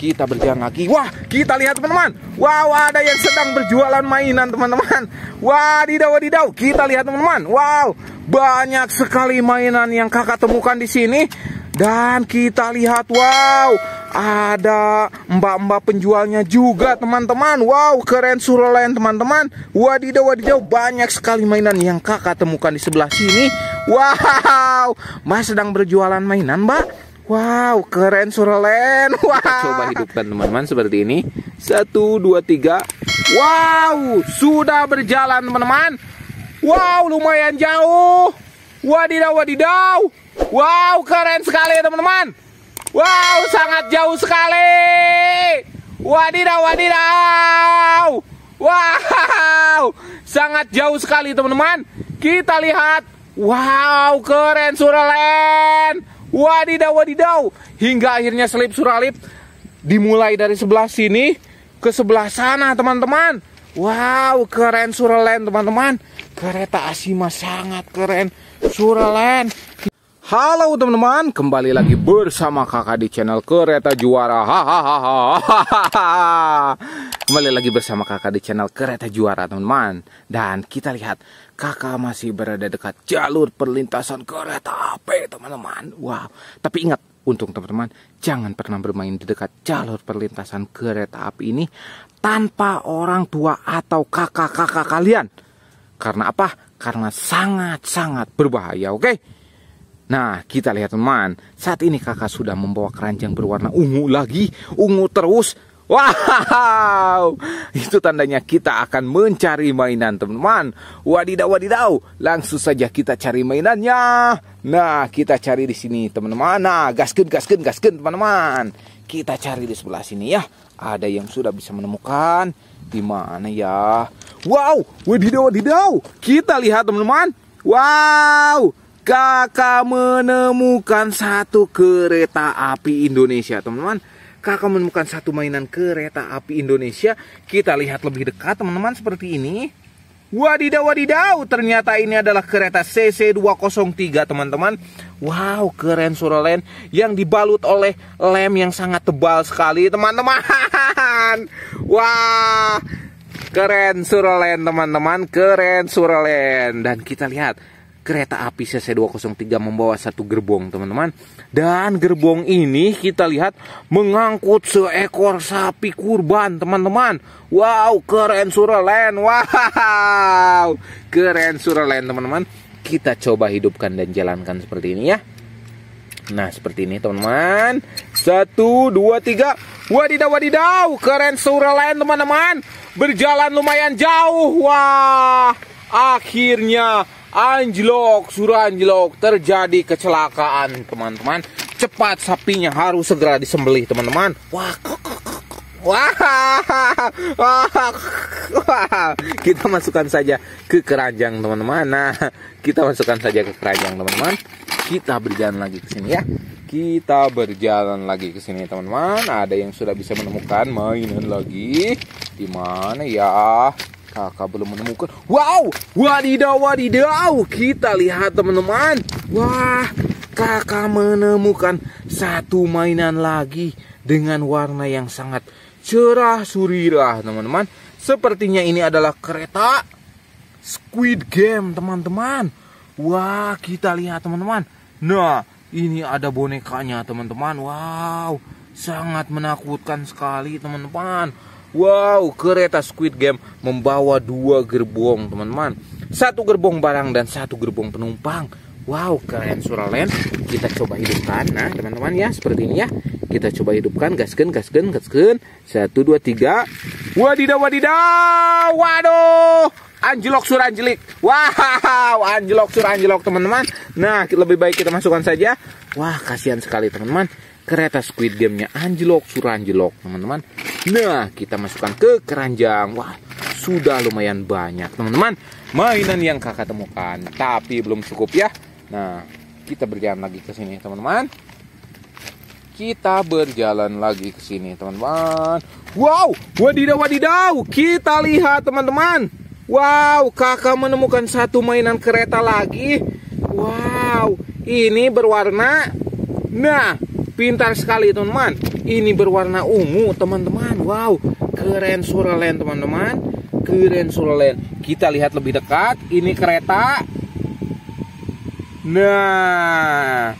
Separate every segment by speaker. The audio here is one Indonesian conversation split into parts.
Speaker 1: kita berjalan kaki. Wah, kita lihat teman-teman. Wow, ada yang sedang berjualan mainan teman-teman. wow Wadidaw, wadidaw. Kita lihat teman-teman. Wow, banyak sekali mainan yang kakak temukan di sini. Dan kita lihat, wow, ada mbak-mbak penjualnya juga teman-teman. Wow, keren lain teman-teman. wow Wadidaw, wadidaw, banyak sekali mainan yang kakak temukan di sebelah sini. Wow, mas sedang berjualan mainan mbak. Wow, keren Suralen. Wow. Kita coba hidupkan teman-teman seperti ini. Satu, dua, tiga. Wow, sudah berjalan teman-teman. Wow, lumayan jauh. Wadidaw, wadidaw. Wow, keren sekali teman-teman. Wow, sangat jauh sekali. Wadidaw, wadidaw. Wow, sangat jauh sekali teman-teman. Kita lihat. Wow, keren Suralen. Wadidaw, wadidaw. Hingga akhirnya selip suralip dimulai dari sebelah sini ke sebelah sana, teman-teman. Wow, keren Suralen, teman-teman. Kereta Asima sangat keren. Suralen. Halo teman-teman, kembali lagi bersama kakak di channel Kereta Juara. Hahaha. Kembali lagi bersama kakak di channel Kereta Juara teman-teman Dan kita lihat kakak masih berada dekat jalur perlintasan kereta api teman-teman Wow, tapi ingat Untung teman-teman jangan pernah bermain di dekat jalur perlintasan kereta api ini Tanpa orang tua atau kakak-kakak kalian Karena apa? Karena sangat-sangat berbahaya oke okay? Nah, kita lihat teman, saat ini kakak sudah membawa keranjang berwarna ungu lagi, ungu terus, Wow, itu tandanya kita akan mencari mainan teman-teman. Wadidaw, wadidaw, langsung saja kita cari mainannya. Nah, kita cari di sini teman-teman. Nah, gasken, gasken, gasken teman-teman. Kita cari di sebelah sini ya. Ada yang sudah bisa menemukan di mana ya? Wow, wadidaw, wadidaw. Kita lihat teman-teman. Wow, kakak menemukan satu kereta api Indonesia teman-teman kakak menemukan satu mainan kereta api Indonesia. Kita lihat lebih dekat teman-teman seperti ini. Wadidaw, wadidaw, ternyata ini adalah kereta CC203 teman-teman Wow, keren Suralen Yang dibalut oleh lem yang sangat tebal sekali teman-teman Wah, wow. keren Suralen teman-teman, keren Suralen Dan kita lihat, kereta api CC203 membawa satu gerbong teman-teman dan gerbong ini kita lihat mengangkut seekor sapi kurban teman-teman wow keren Suralen wow keren Suralen teman-teman kita coba hidupkan dan jalankan seperti ini ya Nah seperti ini teman-teman Satu, dua, tiga Wadidaw, wadidaw Keren Suralen teman-teman Berjalan lumayan jauh Wah Akhirnya anjlok, anjlok terjadi kecelakaan, teman-teman. Cepat sapinya harus segera disembelih, teman-teman. Wah, Wah, wah, wah, kita masukkan saja ke keranjang teman-teman. Nah, kita masukkan saja ke keranjang teman-teman. Kita berjalan lagi ke sini ya. Kita berjalan lagi ke sini teman-teman. Ada yang sudah bisa menemukan mainan lagi? Di mana ya? kakak belum menemukan. Wow, wadidaw, wadidaw. Kita lihat teman-teman. Wah, kakak menemukan satu mainan lagi dengan warna yang sangat cerah surirah, teman-teman. Sepertinya ini adalah kereta Squid Game, teman-teman. Wah, kita lihat, teman-teman. Nah, ini ada bonekanya, teman-teman. Wow, sangat menakutkan sekali, teman-teman. Wow, kereta Squid Game membawa dua gerbong, teman-teman. Satu gerbong barang dan satu gerbong penumpang. Wow, keren Suralen. Kita coba hidupkan. Nah, teman-teman ya, seperti ini ya. Kita coba hidupkan, gasken, gasken, gasken. Satu, dua, tiga. Wadidaw, wadidaw. Waduh. Anjlok sur anjlik. Wow, anjlok sur anjlok, teman-teman. Nah, lebih baik kita masukkan saja. Wah, kasihan sekali, teman-teman. Kereta Squid Game-nya anjlok sur anjlok, teman-teman. Nah, kita masukkan ke keranjang. Wah, sudah lumayan banyak, teman-teman. Mainan yang kakak temukan, tapi belum cukup ya. Nah, kita berjalan lagi ke sini, teman-teman. Kita berjalan lagi ke sini, teman-teman. Wow, wadidaw, wadidaw. Kita lihat, teman-teman. Wow, kakak menemukan satu mainan kereta lagi. Wow, ini berwarna. Nah, Pintar sekali teman-teman. Ini berwarna ungu teman-teman. Wow, keren Suralen teman-teman. Keren Suralen. Kita lihat lebih dekat. Ini kereta. Nah,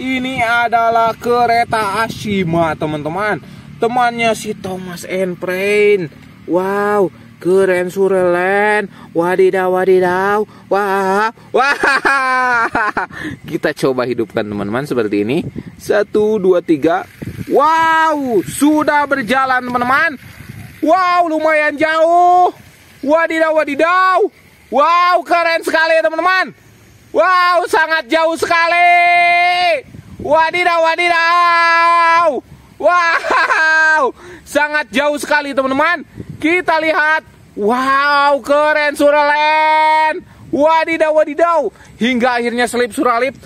Speaker 1: ini adalah kereta Ashima teman-teman. Temannya si Thomas and Prince Wow, Keren surelen. Wadidaw, wadidaw. Wah, wah. Kita coba hidupkan teman-teman seperti ini. Satu, dua, tiga. Wow, sudah berjalan teman-teman. Wow, lumayan jauh. Wadidaw, wadidaw. Wow, keren sekali teman-teman. Wow, sangat jauh sekali. Wadidaw, wadidaw. Wow, sangat jauh sekali teman-teman. Kita lihat Wow, keren Suralen. Wadidaw, wadidaw. Hingga akhirnya selip suralip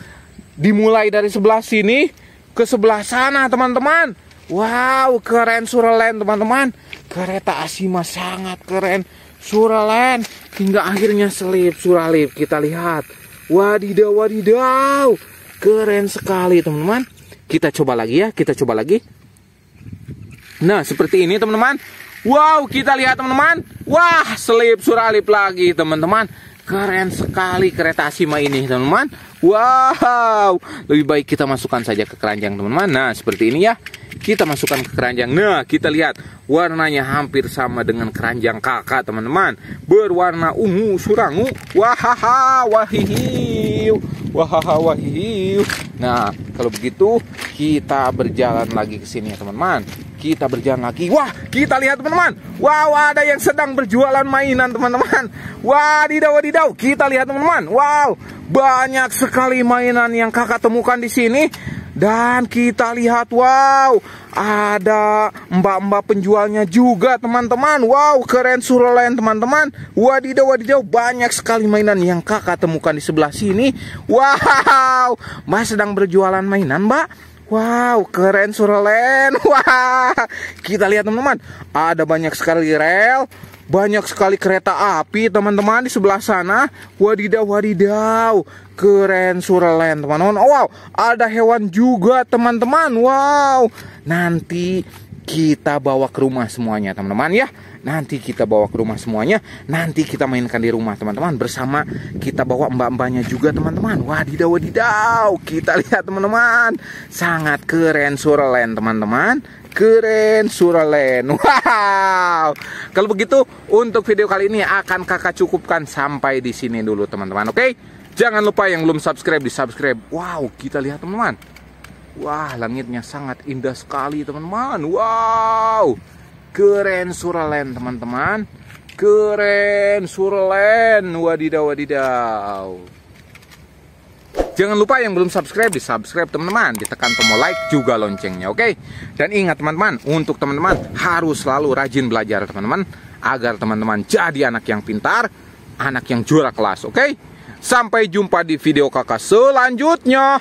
Speaker 1: dimulai dari sebelah sini ke sebelah sana, teman-teman. Wow, keren Suralen, teman-teman. Kereta Asima sangat keren. Suralen hingga akhirnya selip suralip kita lihat. Wadidaw, wadidaw. Keren sekali, teman-teman. Kita coba lagi ya, kita coba lagi. Nah, seperti ini, teman-teman Wow, kita lihat teman-teman. Wah, selip suralip lagi teman-teman. Keren sekali kereta Asima ini teman-teman. Wow, lebih baik kita masukkan saja ke keranjang teman-teman. Nah, seperti ini ya. Kita masukkan ke keranjang. Nah, kita lihat warnanya hampir sama dengan keranjang kakak teman-teman. Berwarna ungu surangu. wah wahihiu. wah wahihiu. Nah, kalau begitu kita berjalan lagi ke sini ya teman-teman. Kita berjalan lagi. Wah, kita lihat teman-teman. Wow, ada yang sedang berjualan mainan teman-teman. Wadidaw, wadidaw. Kita lihat teman-teman. Wow, banyak sekali mainan yang kakak temukan di sini. Dan kita lihat, wow, ada mbak-mbak penjualnya juga, teman-teman. Wow, keren lain teman-teman. Wadidaw, wadidaw, banyak sekali mainan yang kakak temukan di sebelah sini. Wow, mbak sedang berjualan mainan, mbak. Wow, keren Surelen. Wah, kita lihat teman-teman. Ada banyak sekali rel, banyak sekali kereta api teman-teman di sebelah sana. Wadidaw, wadidaw. Keren Surelen teman-teman. Oh, wow, ada hewan juga teman-teman. Wow, nanti kita bawa ke rumah semuanya teman-teman ya nanti kita bawa ke rumah semuanya nanti kita mainkan di rumah teman-teman bersama kita bawa mbak-mbaknya juga teman-teman wadidaw wadidaw kita lihat teman-teman sangat keren Suralen teman-teman keren Suralen wow kalau begitu untuk video kali ini akan kakak cukupkan sampai di sini dulu teman-teman oke jangan lupa yang belum subscribe di subscribe wow kita lihat teman-teman Wah, langitnya sangat indah sekali, teman-teman. Wow. Keren Suralen, teman-teman. Keren Suralen. Wadidaw, wadidaw. Jangan lupa yang belum subscribe, di-subscribe teman-teman, ditekan tombol like juga loncengnya, oke? Dan ingat teman-teman, untuk teman-teman harus selalu rajin belajar teman-teman agar teman-teman jadi anak yang pintar, anak yang juara kelas, oke? Sampai jumpa di video kakak selanjutnya.